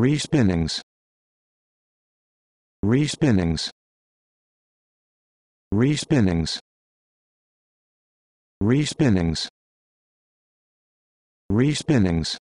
Respinnings. Respinnings. Respinnings. Respinnings. Respinnings.